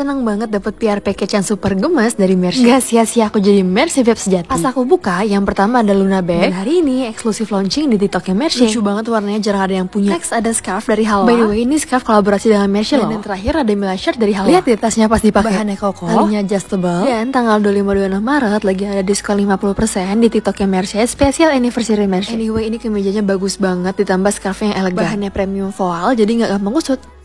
Senang banget dapat PR package yang super gemes dari Mercy. Gak sia-sia aku jadi Mercy Vibes sejati. Pas aku buka, yang pertama ada Luna Bag. Dan hari ini eksklusif launching di TikToknya Mercy. Lucu banget warnanya jarang ada yang punya. Next ada scarf dari Halo. By the way, ini scarf kolaborasi dengan Mercy loh. Dan terakhir ada Mila shirt dari Halo. Lihat di tasnya pas dipakai. Bahannya kokoh. Talinya adjustable. Dan tanggal 25 26 Maret lagi ada diskon 50% di TikToknya Mercy spesial anniversary Mercy. Anyway, ini kemejanya bagus banget ditambah scarfnya yang elegan. Bahannya premium voal jadi nggak gampang kusut.